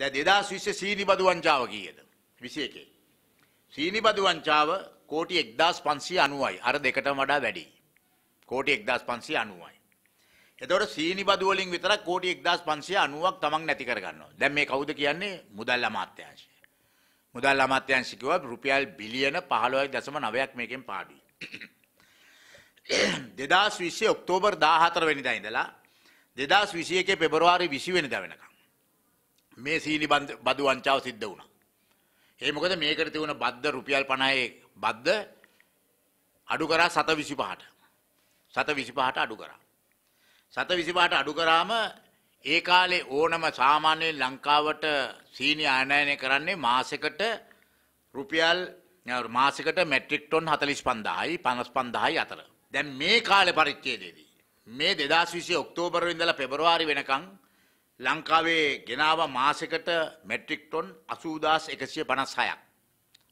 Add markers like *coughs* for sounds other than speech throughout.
දැන් 2020 සීනිබදු වංචාව කීයද? 21. සීනිබදු වංචාව කෝටි 1590යි. අර දෙකටම වඩා වැඩි. කෝටි 1590යි. එතකොට සීනිබදු වලින් විතරක් කෝටි 1590ක් තමන් නැති කර ගන්නවා. දැන් මේ කවුද කියන්නේ? මුදල් අමාත්‍යාංශය. මුදල් අමාත්‍යාංශ කිව්වා රුපියල් බිලියන 15.9ක් මේකෙන් පාඩුයි. 2020 ඔක්තෝබර් 14 වෙනිදා ඉඳලා 2021 පෙබරවාරි 20 වෙනිදා වෙනකම් මේ සීනි බදු වංචාව සිද්ධ වුණා. ඒ මොකද මේකට තිබුණ බද්ද රුපියල් 50 බද්ද අඩු කරා 725ට. 725ට අඩු කරා. 725ට අඩු කරාම ඒ කාලේ ඕනම සාමාන්‍ය ලංකාවට සීනි ආනයනය කරන්නේ මාසෙකට රුපියල් මාසෙකට මැට්‍රික් ටොන් 45000යි 55000යි අතර. දැන් මේ කාලේ පරිච්ඡේදයේදී මේ 2020 ඔක්තෝබර් ඉඳලා පෙබරවාරි වෙනකන් ලංකාවේ ගෙනාව මාසකට මැට්‍රික් ටොන් 80156ක්.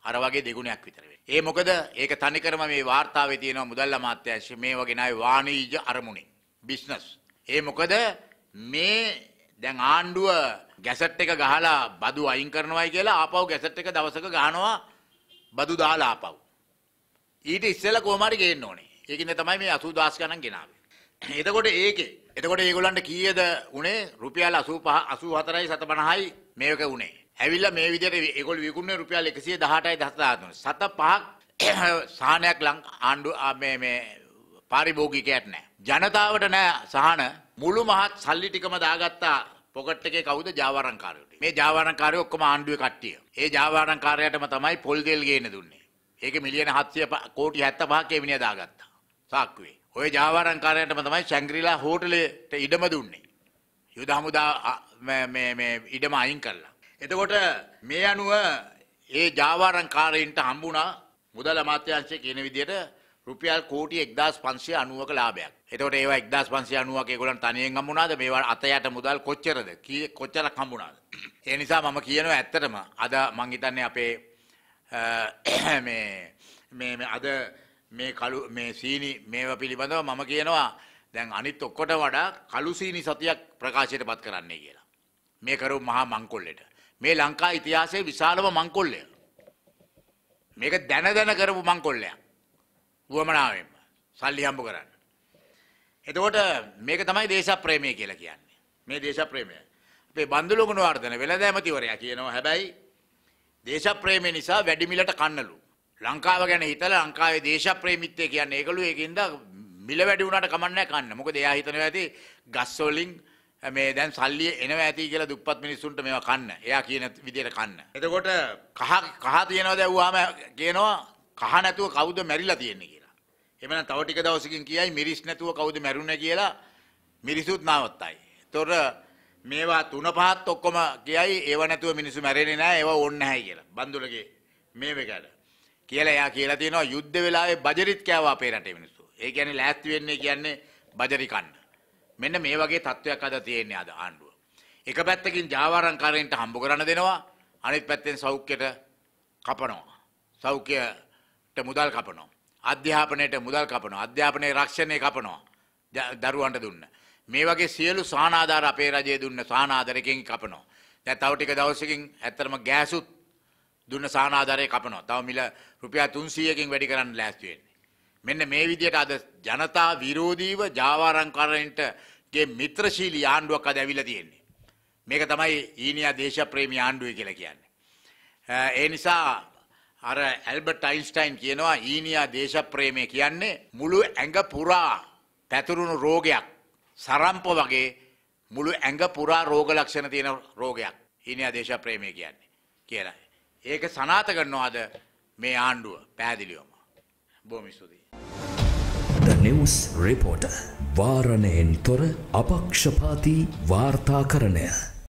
අර වගේ දෙගුණයක් විතර වෙන්නේ. ඒ මොකද ඒක තනිකරම මේ වාර්තාවේ තියෙන මුදල් අමාත්‍යාංශය මේ වගේ නයි වාණිජ අරමුණේ. බිස්නස්. ඒ මොකද මේ දැන් ආණ්ඩුව ගැසට් එක ගහලා බදු අයින් කරනවයි කියලා ආපහු ගැසට් එක දවසක ගහනවා බදු දාලා ආපහු. ඊට ඉස්සෙල්ලා කොහොම හරි ගේන්න ඕනේ. ඒකින්ද තමයි මේ 80000 ගණන් ගෙනාවේ. *coughs* එතකොට ඒකේ එතකොට ඒගොල්ලන්ට කීයද උනේ රුපියල් 85 84යි 750යි මේක උනේ. ඇවිල්ලා මේ විදිහට ඒගොල්ලෝ විකුණුනේ රුපියල් 118යි 113. 75ක් සහනයක් ලං ආණ්ඩු මේ මේ පාරිභෝගිකයට නෑ. ජනතාවට නෑ සහන මුළු මහත් සල්ලි ටිකම දාගත්තා පොකට් එකේ කවුද ජාවාරංකාරයෝට. මේ ජාවාරංකාරයෝ ඔක්කොම ආණ්ඩුවේ කට්ටිය. ඒ ජාවාරංකාරයටම තමයි පොල් තෙල් ගේන්න දුන්නේ. ඒක මිලියන 700 කෝටි 75ක එවිනිය දාගත්තා. සාක්කුවේ. ඔය ජාවාරංකාරයටම තමයි ශැංග්‍රීලා හෝටලයට ඉඩම දුන්නේ. යුද හමුදා ඉඩම අයින් කරලා. එතකොට මේ අනුව ඒ ජාවාරංකාරයින්ට හම්බුණා මුදල් අමාත්‍යංශය කියන විදිහට රුපියල් කෝටි 1590ක ලාභයක්. එතකොට ඒවා 1590ක ඒගොල්ලන් තනියෙන් හම්බුණාද? මේවා අතයට මුදල් කොච්චරද? කොච්චරක් හම්බුණාද? ඒ නිසා මම කියනවා ඇත්තටම අද මං හිතන්නේ අපේ මේ මේ අද මේ කළු මේ සීනි මේව පිළිබඳව මම කියනවා දැන් අනිත් ඔක්කොට වඩා කළු සීනි සතියක් ප්‍රකාශයට පත් කරන්නේ කියලා. මේ කරු මහා මංකොල්ලෙට. මේ ලංකා ඉතිහාසයේ විශාලම මංකොල්ලය. මේක දැන දැන කරපු මංකොල්ලයක්. වුවමනාවෙන්ම සල්ලි හම්බ කරන්න. එතකොට මේක තමයි දේශප්‍රේමය කියලා කියන්නේ. මේ දේශප්‍රේමය. අපේ බන්දුලුගුණ වර්ධන වෙලඳැමතිවරයා කියනවා හැබැයි දේශප්‍රේමය නිසා වැඩිමිලට කන්නලු. ලංකාව ගැන හිතලා ලංකාවේ දේශප්‍රේමීත්වය කියන්නේ ඒකළු ඒකින්ද මිල වැඩි වුණාට කමක් නැහැ කන්න. මොකද එයා හිතනවා ඇති ගස් වලින් මේ දැන් සල්ලි එනවා ඇති කියලා දුප්පත් මිනිස්සුන්ට මේවා කන්න. එයා කියන විදියට කන්න. එතකොට කහ කහ තියනවා දැව්වාම කියනවා කහ නැතුව කවුද මැරිලා තියෙන්නේ කියලා. එමනම් තව ටික දවසකින් කියයි මිරිස් නැතුව කවුද මැරුණේ කියලා මිරිසුත් නවත්තයි. ඒතොර මේවා තුන පහත් ඔක්කොම කියයි ඒව නැතුව මිනිස්සු මැරෙන්නේ නැහැ ඒව ඕනේ නැහැ කියලා. බන්දුලගේ මේ වෙකට. කියලා එයා කියලා තියෙනවා යුද්ධ වෙලාවේ බජරිත් කෑවා අපේ රටේ මිනිස්සු. ඒ කියන්නේ ලෑස්ති වෙන්නේ කියන්නේ බජරි කන්න. මෙන්න මේ වගේ තත්වයක් අද තියෙන්නේ අද ආණ්ඩුව. එක පැත්තකින් ජාවාරම්කාරයින්ට හම්බ කරන්න දෙනවා. අනිත් පැත්තෙන් සෞඛ්‍යයට කපනවා. සෞඛ්‍යයට මුදල් කපනවා. අධ්‍යාපනයට මුදල් කපනවා. අධ්‍යාපනයේ රක්ෂණය කපනවා. දරුවන්ට දුන්න. මේ වගේ සියලු සානාධාර අපේ රජයේ දුන්න සානාධාරකින් කපනවා. දැන් තව ටික දවසකින් ඇත්තටම ගෑසුත් දුන්න සානාධාරය කපනවා. තව මිල රුපියල් 300කින් වැඩි කරන්න ලෑස්ති වෙන්නේ. මෙන්න මේ විදිහට අද ජනතා විරෝධීව ජාවාරම්කරණයට ගේ මිත්‍රශීලී ආණ්ඩුවක් අද ඇවිල්ලා තියෙන්නේ. මේක තමයි ඊනියා දේශප්‍රේමී ආණ්ඩුව කියලා කියන්නේ. ඒ නිසා අර ඇල්බට් අයින්ස්ටයින් කියනවා ඊනියා දේශප්‍රේමය කියන්නේ මුළු ඇඟ පුරා පැතුරුණු රෝගයක් සරම්ප වගේ මුළු ඇඟ පුරා රෝග ලක්ෂණ තියෙන රෝගයක් ඊනියා දේශප්‍රේමය කියන්නේ කියලා. ඒක සනාත කරනවාද මේ ආණ්ඩුව පැහැදිලිවම. බොහොම ස්තුතියි. The News Reporter වාරණයෙන් තොර අපක්ෂපාතී වාර්තාකරණය